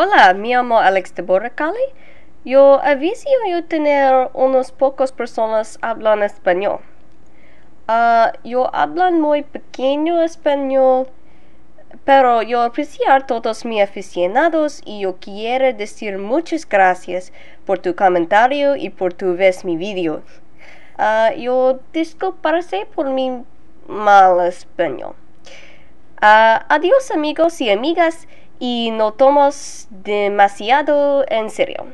Hola, mi llamo Alex de Borracali. Yo aviso yo tener unos pocos personas hablan español. Ah, yo hablan muy pequeño español, pero yo apreciar todos mis aficionados y yo quiero decir muchas gracias por tu comentario y por tu vez mi video. Ah, yo disculparse por mi mal español. Ah, adiós amigos y amigas y no tomos demasiado en serio.